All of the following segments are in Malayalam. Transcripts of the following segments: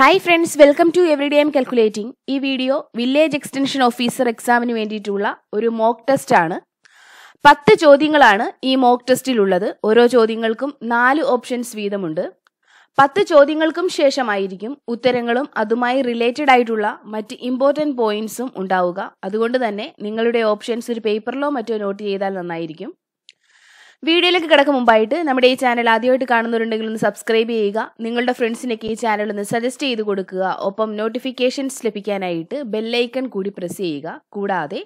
hi friends welcome to every day M calculating ഈ വീഡിയോ വില്ലേജ് എക്സ്റ്റൻഷൻ ഓഫീസർ എക്സാമിന് വേണ്ടിയിട്ടുള്ള ഒരു മോക്ക് ടെസ്റ്റ് ആണ് പത്ത് ചോദ്യങ്ങളാണ് ഈ മോക്ക് ടെസ്റ്റിലുള്ളത് ഓരോ ചോദ്യങ്ങൾക്കും നാല് ഓപ്ഷൻസ് വീതമുണ്ട് പത്ത് ചോദ്യങ്ങൾക്കും ശേഷമായിരിക്കും ഉത്തരങ്ങളും അതുമായി റിലേറ്റഡ് ആയിട്ടുള്ള മറ്റ് ഇമ്പോർട്ടൻറ്റ് പോയിന്റ്സും ഉണ്ടാവുക അതുകൊണ്ട് തന്നെ നിങ്ങളുടെ ഓപ്ഷൻസ് ഒരു പേപ്പറിലോ മറ്റോ നോട്ട് ചെയ്താൽ നന്നായിരിക്കും വീഡിയോയിലേക്ക് കിടക്കും മുമ്പായിട്ട് നമ്മുടെ ഈ ചാനൽ ആദ്യമായിട്ട് കാണുന്നവരുണ്ടെങ്കിൽ ഒന്ന് സബ്സ്ക്രൈബ് ചെയ്യുക നിങ്ങളുടെ ഫ്രണ്ട്സിനൊക്കെ ഈ ചാനൽ ഒന്ന് സജസ്റ്റ് ചെയ്ത് കൊടുക്കുക ഒപ്പം നോട്ടിഫിക്കേഷൻസ് ലഭിക്കാനായിട്ട് ബെല്ലൈക്കൺ കൂടി പ്രസ് ചെയ്യുക കൂടാതെ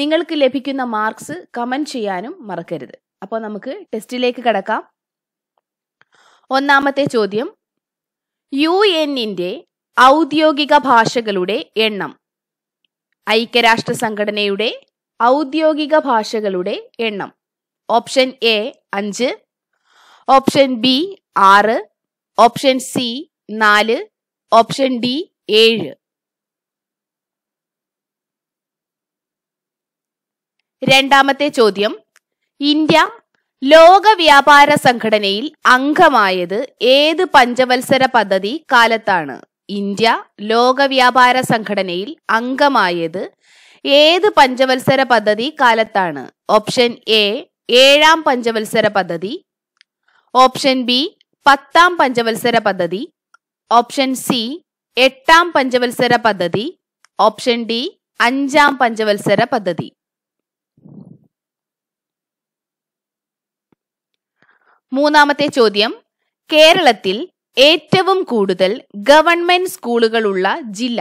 നിങ്ങൾക്ക് ലഭിക്കുന്ന മാർക്സ് കമൻറ്റ് ചെയ്യാനും മറക്കരുത് അപ്പോൾ നമുക്ക് ടെസ്റ്റിലേക്ക് കിടക്കാം ഒന്നാമത്തെ ചോദ്യം യു എന്നിൻ്റെ ഔദ്യോഗിക ഭാഷകളുടെ എണ്ണം ഐക്യരാഷ്ട്ര സംഘടനയുടെ ഔദ്യോഗിക ഭാഷകളുടെ എണ്ണം ഓപ്ഷൻ എ അഞ്ച് ഓപ്ഷൻ ബി ആറ് ഓപ്ഷൻ സി നാല് ഓപ്ഷൻ ഡി ഏഴ് രണ്ടാമത്തെ ചോദ്യം ഇന്ത്യ ലോക വ്യാപാര സംഘടനയിൽ അംഗമായത് ഏത് പഞ്ചവത്സര പദ്ധതി കാലത്താണ് ഇന്ത്യ ലോക വ്യാപാര സംഘടനയിൽ അംഗമായത് ഏത് പഞ്ചവത്സര പദ്ധതി കാലത്താണ് ഓപ്ഷൻ എ ഏഴാം പഞ്ചവത്സര പദ്ധതി ഓപ്ഷൻ ബി പത്താം പഞ്ചവത്സര പദ്ധതി ഓപ്ഷൻ സി എട്ടാം പഞ്ചവത്സര പദ്ധതി ഓപ്ഷൻ ഡി അഞ്ചാം പഞ്ചവത്സര പദ്ധതി മൂന്നാമത്തെ ചോദ്യം കേരളത്തിൽ ഏറ്റവും കൂടുതൽ ഗവൺമെന്റ് സ്കൂളുകളുള്ള ജില്ല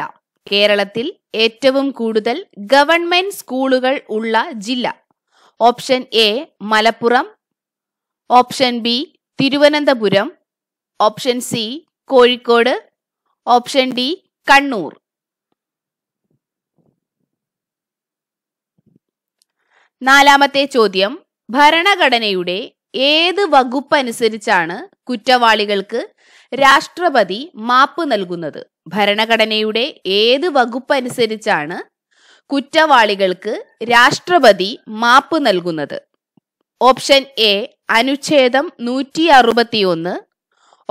കേരളത്തിൽ ഏറ്റവും കൂടുതൽ ഗവൺമെന്റ് സ്കൂളുകൾ ഉള്ള ജില്ല option A Malappuram option B Thiruvananthapuram option C Kozhikode option D Kannur നാലാമത്തെ ചോദ്യം ഭരണഘടനയുടെ ഏത് വകുപ്പ് അനുസരിച്ചാണ് കുറ്റവാളികൾക്ക് രാഷ്ട്രപതി മാപ്പ് നൽകുന്നത് ഭരണഘടനയുടെ ഏത് വകുപ്പ് അനുസരിച്ചാണ് കുറ്റവാളികൾക്ക് രാഷ്ട്രപതി മാപ്പ് നൽകുന്നത് ഓപ്ഷൻ എ അനുച്ഛേദം നൂറ്റി അറുപത്തിയൊന്ന്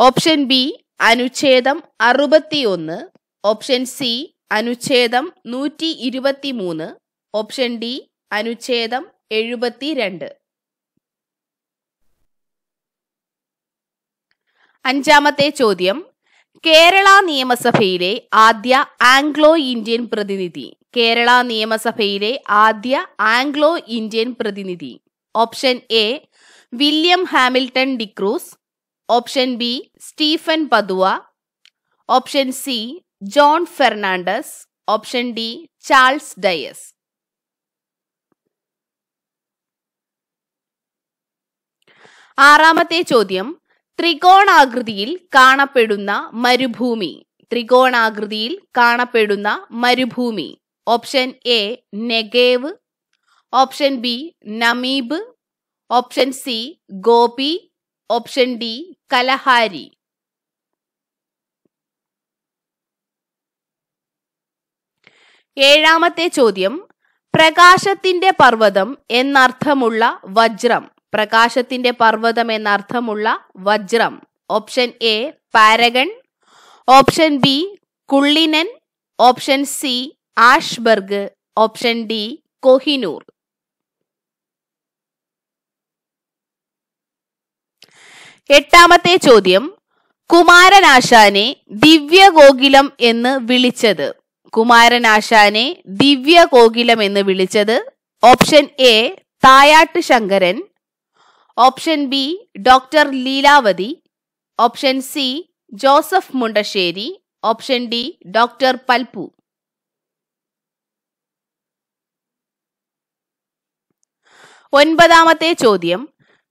ഓപ്ഷൻ ബി അനുച്ഛേദം അറുപത്തിയൊന്ന് ഓപ്ഷൻ സി അനുച്ഛേദം നൂറ്റി ഇരുപത്തി മൂന്ന് ഓപ്ഷൻ ഡി അനുച്ഛേദം എഴുപത്തി രണ്ട് അഞ്ചാമത്തെ ചോദ്യം കേരള നിയമസഭയിലെ ആദ്യ ആംഗ്ലോ ഇന്ത്യൻ പ്രതിനിധി കേരള നിയമസഭയിലെ ആദ്യ ആംഗ്ലോ ഇന്ത്യൻ പ്രതിനിധി option A William Hamilton D'Cruz option B Stephen Padua option C John Fernandez option D Charles Dias ആറാമത്തെ ചോദ്യം ത്രികോണാകൃതിയിൽ കാണപ്പെടുന്ന മരുഭൂമി ത്രികോണാകൃതിയിൽ കാണപ്പെടുന്ന മരുഭൂമി option A Negev option B Namib option C Gobi option D Kalahari ഏഴാമത്തെ ചോദ്യം പ്രകാശത്തിന്റെ പർവ്വതം എന്നർത്ഥമുള്ള വജ്രം പ്രകാശത്തിന്റെ പർവ്വതം എന്നർത്ഥമുള്ള വജ്രം option A Paragon option B Cullinan option C Ashberg option D Kohinoor എട്ടാമത്തെ ചോദ്യം കുമാരനാശാനെ ദിവ്യഗോകുലം എന്ന് വിളിച്ചത് കുമാരനാശാനെ ദിവ്യഗോകുലം എന്ന് വിളിച്ചത് option A Thayat Sankaran option B doctor Leelavathi option C Joseph Mundassery option D doctor Palpu ഒൻപതാമത്തെ ചോദ്യം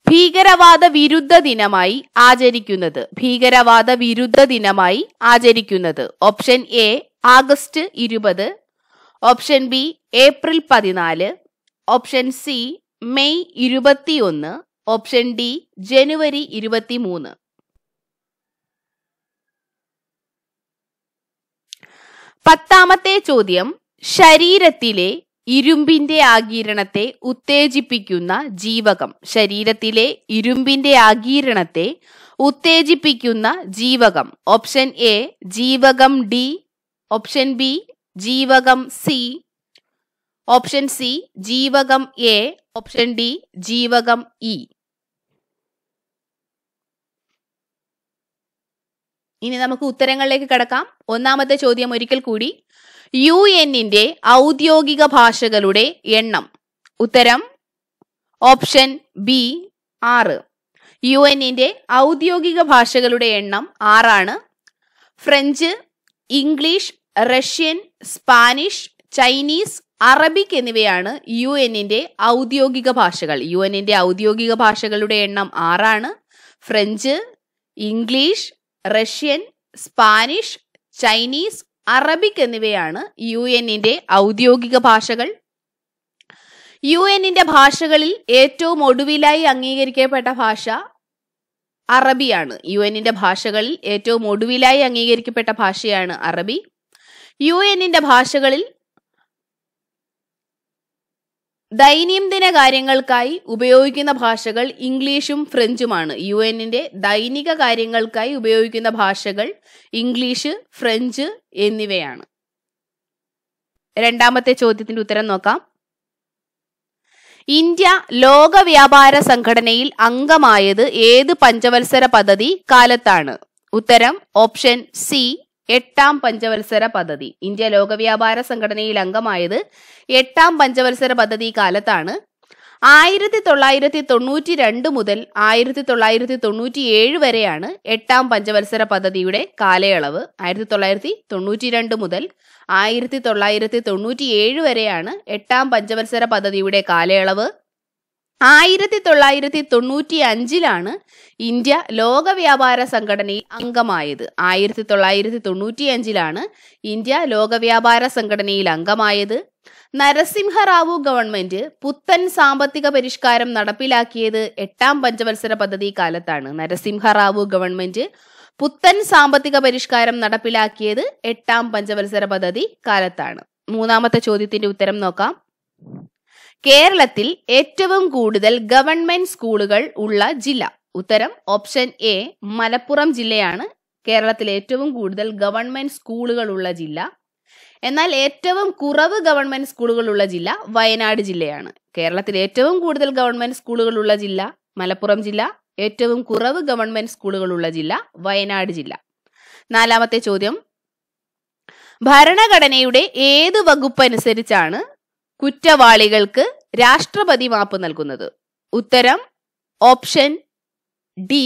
ഭീകരവാദ വിരുദ്ധ ദിനമായി ആചരിക്കുന്നത് ഭീകരവാദ വിരുദ്ധ ദിനമായി ആചരിക്കുന്നത് ഓപ്ഷൻ എ ആഗസ്റ്റ് ഇരുപത് ഓപ്ഷൻ ബി ഏപ്രിൽ പതിനാല് ഓപ്ഷൻ സി മെയ് ഇരുപത്തിയൊന്ന് ഓപ്ഷൻ ഡി ജനുവരി ഇരുപത്തിമൂന്ന് പത്താമത്തെ ചോദ്യം ശരീരത്തിലെ ഇരുമ്പിന്റെ ആഗിരണത്തെ ഉത്തേജിപ്പിക്കുന്ന ജീവകം ശരീരത്തിലെ ഇരുമ്പിന്റെ ആഗിരണത്തെ ഉത്തേജിപ്പിക്കുന്ന ജീവകം ഓപ്ഷൻ എ ജീവകം ഡി ഓപ്ഷൻ ബി ജീവകം സി ഓപ്ഷൻ സി ജീവകം എ ഓപ്ഷൻ ഡി ജീവകം ഇ ഇനി നമുക്ക് ഉത്തരങ്ങളിലേക്ക് കടക്കാം ഒന്നാമത്തെ ചോദ്യം ഒരിക്കൽ കൂടി യു എന്നിന്റെ ഔദ്യോഗിക ഭാഷകളുടെ എണ്ണം ഉത്തരം ഓപ്ഷൻ ബി ആറ് യു എന്നിന്റെ ഔദ്യോഗിക ഭാഷകളുടെ എണ്ണം ആറാണ് French English Russian Spanish Chinese Arabic എന്നിവയാണ് യു എന്നിന്റെ ഔദ്യോഗിക ഭാഷകൾ യു എന്നിന്റെ ഔദ്യോഗിക ഭാഷകളുടെ എണ്ണം ആറാണ് French English Russian Spanish Chinese Arabic എന്നിവയാണ് യു എന്നിന്റെ ഔദ്യോഗിക ഭാഷകൾ യു എന്നിന്റെ ഭാഷകളിൽ ഏറ്റവും ഒടുവിലായി അംഗീകരിക്കപ്പെട്ട ഭാഷ അറബിയാണ് യു എന്നിന്റെ ഭാഷകളിൽ ഏറ്റവും ഒടുവിലായി അംഗീകരിക്കപ്പെട്ട ഭാഷയാണ് അറബി യു എന്നിന്റെ ഭാഷകളിൽ ദൈനംദിന കാര്യങ്ങൾക്കായി ഉപയോഗിക്കുന്ന ഭാഷകൾ ഇംഗ്ലീഷും ഫ്രഞ്ചുമാണ് യു എന്നിന്റെ ദൈനിക കാര്യങ്ങൾക്കായി ഉപയോഗിക്കുന്ന ഭാഷകൾ ഇംഗ്ലീഷ് ഫ്രഞ്ച് എന്നിവയാണ് രണ്ടാമത്തെ ചോദ്യത്തിന്റെ ഉത്തരം നോക്കാം ഇന്ത്യ ലോക വ്യാപാര സംഘടനയിൽ അംഗമായത് ഏത് പഞ്ചവത്സര പദ്ധതി കാലത്താണ് ഉത്തരം ഓപ്ഷൻ സി എട്ടാം പഞ്ചവത്സര പദ്ധതി ഇന്ത്യ ലോകവ്യാപാര സംഘടനയിൽ അംഗമായത് എട്ടാം പഞ്ചവത്സര പദ്ധതി കാലത്താണ് ആയിരത്തി തൊള്ളായിരത്തി തൊണ്ണൂറ്റി രണ്ട് മുതൽ ആയിരത്തി തൊള്ളായിരത്തി തൊണ്ണൂറ്റി ഏഴ് വരെയാണ് എട്ടാം പഞ്ചവത്സര പദ്ധതിയുടെ കാലയളവ് ആയിരത്തി തൊള്ളായിരത്തി തൊണ്ണൂറ്റി രണ്ട് മുതൽ ആയിരത്തി തൊള്ളായിരത്തി തൊണ്ണൂറ്റി ഏഴ് വരെയാണ് എട്ടാം പഞ്ചവത്സര പദ്ധതിയുടെ കാലയളവ് ആയിരത്തി തൊള്ളായിരത്തി തൊണ്ണൂറ്റി അഞ്ചിലാണ് ഇന്ത്യ ലോക വ്യാപാര സംഘടനയിൽ അംഗമായത് ആയിരത്തി തൊള്ളായിരത്തി തൊണ്ണൂറ്റി അഞ്ചിലാണ് ഇന്ത്യ ലോക വ്യാപാര സംഘടനയിൽ അംഗമായത് നരസിംഹറാവു ഗവൺമെന്റ് പുത്തൻ സാമ്പത്തിക പരിഷ്കാരം നടപ്പിലാക്കിയത് എട്ടാം പഞ്ചവത്സര പദ്ധതി കാലത്താണ് നരസിംഹറാവു ഗവൺമെന്റ് പുത്തൻ സാമ്പത്തിക പരിഷ്കാരം നടപ്പിലാക്കിയത് എട്ടാം പഞ്ചവത്സര പദ്ധതി കാലത്താണ് മൂന്നാമത്തെ ചോദ്യത്തിന്റെ ഉത്തരം നോക്കാം കേരളത്തിൽ ഏറ്റവും കൂടുതൽ ഗവൺമെന്റ് സ്കൂളുകൾ ഉള്ള ജില്ല ഉത്തരം ഓപ്ഷൻ എ മലപ്പുറം ജില്ലയാണ് കേരളത്തിൽ ഏറ്റവും കൂടുതൽ ഗവൺമെന്റ് സ്കൂളുകൾ ഉള്ള ജില്ല എന്നാൽ ഏറ്റവും കുറവ് ഗവൺമെന്റ് സ്കൂളുകൾ ഉള്ള ജില്ല വയനാട് ജില്ലയാണ് കേരളത്തിൽ ഏറ്റവും കൂടുതൽ ഗവൺമെന്റ് സ്കൂളുകൾ ഉള്ള ജില്ല മലപ്പുറം ജില്ല ഏറ്റവും കുറവ് ഗവൺമെന്റ് സ്കൂളുകൾ ഉള്ള ജില്ല വയനാട് ജില്ല നാലാമത്തെ ചോദ്യം ഭരണഘടനയുടെ ഏത് വകുപ്പ് അനുസരിച്ചാണ് കുറ്റവാളികൾക്ക് രാഷ്ട്രപതി മാപ്പ് നൽകുന്നത് ഉത്തരം ഓപ്ഷൻ ഡി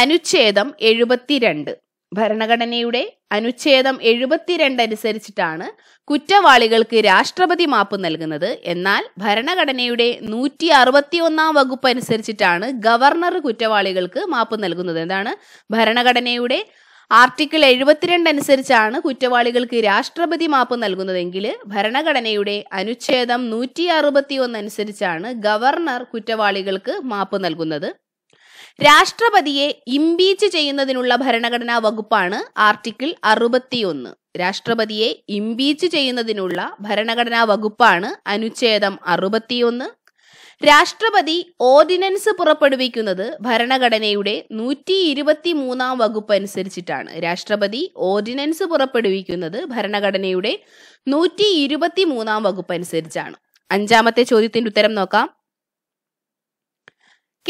അനുച്ഛേദം എഴുപത്തിരണ്ട് ഭരണഘടനയുടെ അനുച്ഛേദം എഴുപത്തിരണ്ട് അനുസരിച്ചിട്ടാണ് കുറ്റവാളികൾക്ക് രാഷ്ട്രപതി മാപ്പ് നൽകുന്നത് എന്നാൽ ഭരണഘടനയുടെ നൂറ്റി അറുപത്തി ഒന്നാം വകുപ്പ് അനുസരിച്ചിട്ടാണ് ഗവർണർ കുറ്റവാളികൾക്ക് മാപ്പ് നൽകുന്നത് എന്താണ് ഭരണഘടനയുടെ ആർട്ടിക്കിൾ എഴുപത്തിരണ്ട് അനുസരിച്ചാണ് കുറ്റവാളികൾക്ക് രാഷ്ട്രപതി മാപ്പ് നൽകുന്നതെങ്കിൽ ഭരണഘടനയുടെ അനുച്ഛേദം നൂറ്റി ഒന്ന് അനുസരിച്ചാണ് ഗവർണർ കുറ്റവാളികൾക്ക് മാപ്പ് നൽകുന്നത് രാഷ്ട്രപതിയെ ഇംപീച്ച് ചെയ്യുന്നതിനുള്ള ഭരണഘടനാ വകുപ്പാണ് ആർട്ടിക്കിൾ അറുപത്തിയൊന്ന് രാഷ്ട്രപതിയെ ഇംപീച്ച് ചെയ്യുന്നതിനുള്ള ഭരണഘടനാ വകുപ്പാണ് അനുച്ഛേദം അറുപത്തിയൊന്ന് രാഷ്ട്രപതി ഓർഡിനൻസ് പുറപ്പെടുവിക്കുന്നത് ഭരണഘടനയുടെ നൂറ്റി ഇരുപത്തി മൂന്നാം വകുപ്പ് അനുസരിച്ചിട്ടാണ് രാഷ്ട്രപതി ഓർഡിനൻസ് പുറപ്പെടുവിക്കുന്നത് ഭരണഘടനയുടെ നൂറ്റി ഇരുപത്തി മൂന്നാം വകുപ്പ് അനുസരിച്ചാണ് അഞ്ചാമത്തെ ചോദ്യത്തിന്റെ ഉത്തരം നോക്കാം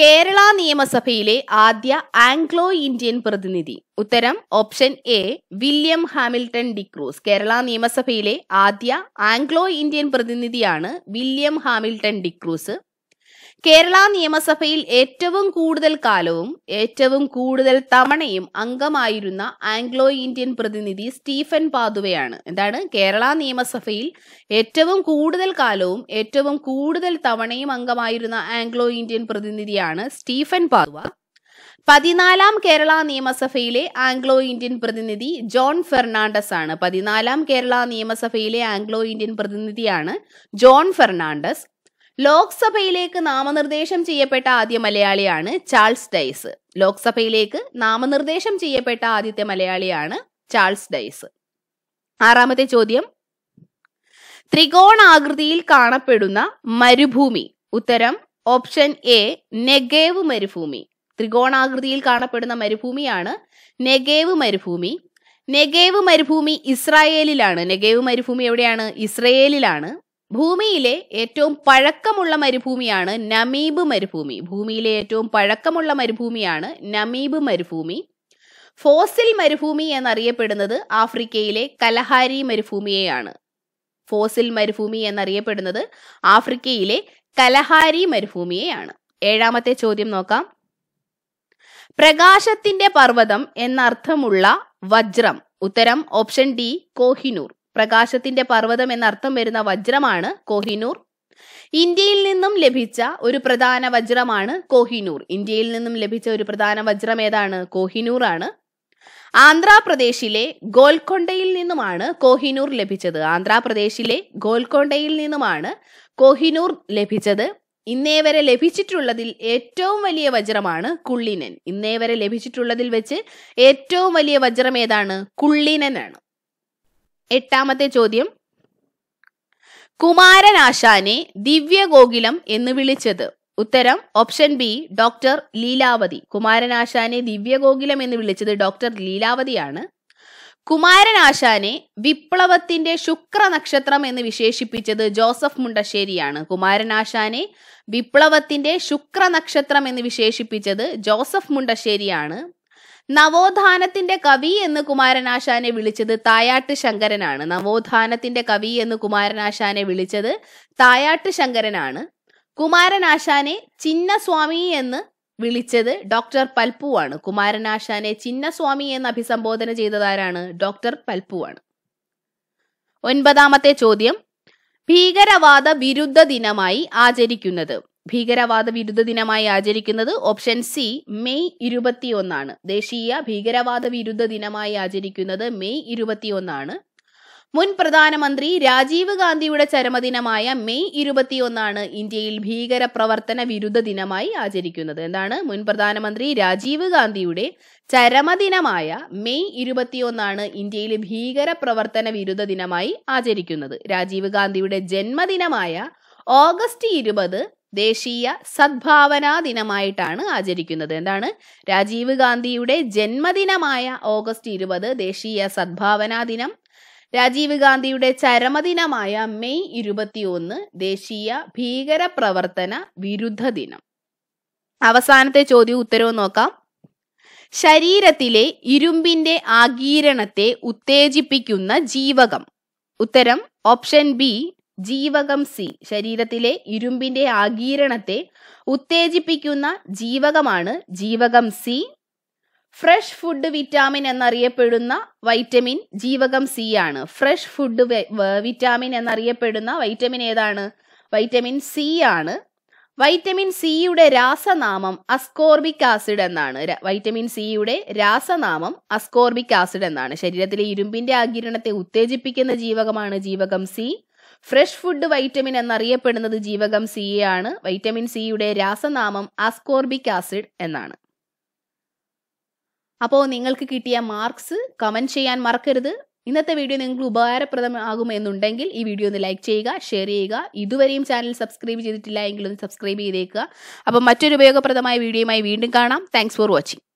കേരള നിയമസഭയിലെ ആദ്യ ആംഗ്ലോ ഇന്ത്യൻ പ്രതിനിധി ഉത്തരം option A William Hamilton D'Cruz Kerala നിയമസഭയിലെ ആദ്യ ആംഗ്ലോ ഇന്ത്യൻ പ്രതിനിധിയാണ് വില്യം ഹാമിൽട്ടൺ ഡിക്രൂസ് കേരള നിയമസഭയിൽ ഏറ്റവും കൂടുതൽ കാലവും ഏറ്റവും കൂടുതൽ തവണയും അംഗമായിരുന്ന ആംഗ്ലോ ഇന്ത്യൻ പ്രതിനിധി സ്റ്റീഫൻ പാതുവയാണ് എന്താണ് കേരള നിയമസഭയിൽ ഏറ്റവും കൂടുതൽ കാലവും ഏറ്റവും കൂടുതൽ തവണയും അംഗമായിരുന്ന ആംഗ്ലോ ഇന്ത്യൻ പ്രതിനിധിയാണ് സ്റ്റീഫൻ പാതുവ പതിനാലാം കേരള നിയമസഭയിലെ ആംഗ്ലോ ഇന്ത്യൻ പ്രതിനിധി ജോൺ ഫെർണാണ്ടസ് ആണ് പതിനാലാം കേരള നിയമസഭയിലെ ആംഗ്ലോ ഇന്ത്യൻ പ്രതിനിധിയാണ് ജോൺ ഫെർണാണ്ടസ് ലോക്സഭയിലേക്ക് നാമനിർദ്ദേശം ചെയ്യപ്പെട്ട ആദ്യ മലയാളിയാണ് ചാൾസ് ഡൈസ് ലോക്സഭയിലേക്ക് നാമനിർദ്ദേശം ചെയ്യപ്പെട്ട ആദ്യത്തെ മലയാളിയാണ് ചാൾസ് ഡൈസ് ആറാമത്തെ ചോദ്യം ത്രികോണാകൃതിയിൽ കാണപ്പെടുന്ന മരുഭൂമി ഉത്തരം ഓപ്ഷൻ എ നെഗേവ് മരുഭൂമി ത്രികോണാകൃതിയിൽ കാണപ്പെടുന്ന മരുഭൂമിയാണ് നെഗേവ് മരുഭൂമി നെഗേവ് മരുഭൂമി ഇസ്രായേലിലാണ് നെഗേവ് മരുഭൂമി എവിടെയാണ് ഇസ്രയേലിലാണ് ഭൂമിയിലെ ഏറ്റവും പഴക്കമുള്ള മരുഭൂമിയാണ് നമീബ് മരുഭൂമി ഭൂമിയിലെ ഏറ്റവും പഴക്കമുള്ള മരുഭൂമിയാണ് നമീബ് മരുഭൂമി ഫോസിൽ മരുഭൂമി എന്നറിയപ്പെടുന്നത് ആഫ്രിക്കയിലെ കലഹാരി മരുഭൂമിയെയാണ് ഫോസിൽ മരുഭൂമി എന്നറിയപ്പെടുന്നത് ആഫ്രിക്കയിലെ കലഹാരി മരുഭൂമിയെയാണ് ഏഴാമത്തെ ചോദ്യം നോക്കാം പ്രകാശത്തിന്റെ പർവ്വതം എന്നർത്ഥമുള്ള വജ്രം ഉത്തരം ഓപ്ഷൻ ഡി കോഹിനൂർ പ്രകാശത്തിന്റെ പർവ്വതം എന്നർത്ഥം വരുന്ന വജ്രമാണ് കോഹിനൂർ ഇന്ത്യയിൽ നിന്നും ലഭിച്ച ഒരു പ്രധാന വജ്രമാണ് കോഹിനൂർ ഇന്ത്യയിൽ നിന്നും ലഭിച്ച ഒരു പ്രധാന വജ്രം ഏതാണ് കോഹിനൂർ ആണ് ആന്ധ്രാപ്രദേശിലെ ഗോൽക്കൊണ്ടയിൽ നിന്നുമാണ് കോഹിനൂർ ലഭിച്ചത് ആന്ധ്രാപ്രദേശിലെ ഗോൽക്കൊണ്ടയിൽ നിന്നുമാണ് കോഹിനൂർ ലഭിച്ചത് ഇന്നേ വരെ ലഭിച്ചിട്ടുള്ളതിൽ ഏറ്റവും വലിയ വജ്രമാണ് കുള്ളിനൻ ഇന്നേ വരെ ലഭിച്ചിട്ടുള്ളതിൽ വെച്ച് ഏറ്റവും വലിയ വജ്രം ഏതാണ് ആണ് എട്ടാമത്തെ ചോദ്യം കുമാരനാശാനെ ദിവ്യഗോകുലം എന്ന് വിളിച്ചത് ഉത്തരം ഓപ്ഷൻ ബി ഡോക്ടർ ലീലാവതി കുമാരനാശാനെ ദിവ്യഗോകുലം എന്ന് വിളിച്ചത് ഡോക്ടർ ലീലാവതിയാണ് കുമാരനാശാനെ വിപ്ലവത്തിന്റെ ശുക്ര നക്ഷത്രം എന്ന് വിശേഷിപ്പിച്ചത് ജോസഫ് മുണ്ടശ്ശേരിയാണ് കുമാരനാശാനെ വിപ്ലവത്തിന്റെ ശുക്ര നക്ഷത്രം എന്ന് വിശേഷിപ്പിച്ചത് ജോസഫ് മുണ്ടശ്ശേരിയാണ് നവോത്ഥാനത്തിന്റെ കവി എന്ന് കുമാരനാശാനെ വിളിച്ചത് തായാട്ട് ശങ്കരനാണ് നവോത്ഥാനത്തിന്റെ കവി എന്ന് കുമാരനാശാനെ വിളിച്ചത് തായാട്ട് ശങ്കരനാണ് കുമാരനാശാനെ ചിന്നസ്വാമി എന്ന് വിളിച്ചത് ഡോക്ടർ പൽപ്പുവാണ് കുമാരനാശാനെ ചിന്നസ്വാമി എന്ന് അഭിസംബോധന ചെയ്തതാരാണ് ഡോക്ടർ പൽപ്പുവാണ് ഒൻപതാമത്തെ ചോദ്യം ഭീകരവാദ വിരുദ്ധ ദിനമായി ആചരിക്കുന്നത് ഭീകരവാദ വിരുദ്ധ ദിനമായി ആചരിക്കുന്നത് ഓപ്ഷൻ സി മെയ് ഇരുപത്തിയൊന്നാണ് ദേശീയ ഭീകരവാദ വിരുദ്ധ ദിനമായി ആചരിക്കുന്നത് മെയ് ഇരുപത്തിയൊന്നാണ് മുൻ പ്രധാനമന്ത്രി രാജീവ് ഗാന്ധിയുടെ ചരമദിനമായ മെയ് ഇരുപത്തിയൊന്നാണ് ഇന്ത്യയിൽ ഭീകര പ്രവർത്തന വിരുദ്ധ ദിനമായി ആചരിക്കുന്നത് എന്താണ് മുൻ പ്രധാനമന്ത്രി രാജീവ് ഗാന്ധിയുടെ ചരമദിനമായ മെയ് ഇരുപത്തിയൊന്നാണ് ഇന്ത്യയിൽ ഭീകര പ്രവർത്തന വിരുദ്ധ ദിനമായി ആചരിക്കുന്നത് രാജീവ് ഗാന്ധിയുടെ ജന്മദിനമായ ഓഗസ്റ്റ് ഇരുപത് ദേശീയ സദ്ഭാവനാ ദിനമായിട്ടാണ് ആചരിക്കുന്നത് എന്താണ് രാജീവ് ഗാന്ധിയുടെ ജന്മദിനമായ ഓഗസ്റ്റ് ഇരുപത് ദേശീയ സദ്ഭാവനാ ദിനം രാജീവ് ഗാന്ധിയുടെ ചരമദിനമായ മെയ് ഇരുപത്തിയൊന്ന് ദേശീയ ഭീകര പ്രവർത്തന വിരുദ്ധ ദിനം അവസാനത്തെ ചോദ്യം ഉത്തരവ് നോക്കാം ശരീരത്തിലെ ഇരുമ്പിന്റെ ആകീരണത്തെ ഉത്തേജിപ്പിക്കുന്ന ജീവകം ഉത്തരം ഓപ്ഷൻ ബി ജീവകം സി ശരീരത്തിലെ ഇരുമ്പിന്റെ ആകീരണത്തെ ഉത്തേജിപ്പിക്കുന്ന ജീവകമാണ് ജീവകം സി ഫ്രഷ് ഫുഡ് വിറ്റാമിൻ എന്നറിയപ്പെടുന്ന വൈറ്റമിൻ ജീവകം സി ആണ് ഫ്രഷ് ഫുഡ് വിറ്റാമിൻ എന്നറിയപ്പെടുന്ന വൈറ്റമിൻ ഏതാണ് വൈറ്റമിൻ സി ആണ് വൈറ്റമിൻ സിയുടെ രാസനാമം അസ്കോർബിക് ആസിഡ് എന്നാണ് വൈറ്റമിൻ സിയുടെ രാസനാമം അസ്കോർബിക് ആസിഡ് എന്നാണ് ശരീരത്തിലെ ഇരുമ്പിന്റെ ആകിരണത്തെ ഉത്തേജിപ്പിക്കുന്ന ജീവകമാണ് ജീവകം സി ഫ്രഷ് ഫുഡ് വൈറ്റമിൻ എന്നറിയപ്പെടുന്നത് ജീവകം സി ആണ് വൈറ്റമിൻ സിയുടെ രാസനാമം ആസ്കോർബിക് ആസിഡ് എന്നാണ് അപ്പോൾ നിങ്ങൾക്ക് കിട്ടിയ മാർക്സ് കമൻറ്റ് ചെയ്യാൻ മറക്കരുത് ഇന്നത്തെ വീഡിയോ നിങ്ങൾക്ക് ഉപകാരപ്രദമാകുമെന്നുണ്ടെങ്കിൽ ഈ വീഡിയോ ഒന്ന് ലൈക്ക് ചെയ്യുക ഷെയർ ചെയ്യുക ഇതുവരെയും ചാനൽ സബ്സ്ക്രൈബ് ചെയ്തിട്ടില്ല എങ്കിൽ ഒന്ന് സബ്സ്ക്രൈബ് ചെയ്തേക്കുക അപ്പോൾ മറ്റൊരു ഉപയോഗപ്രദമായ വീഡിയോയുമായി വീണ്ടും കാണാം താങ്ക്സ് ഫോർ വാച്ചിങ്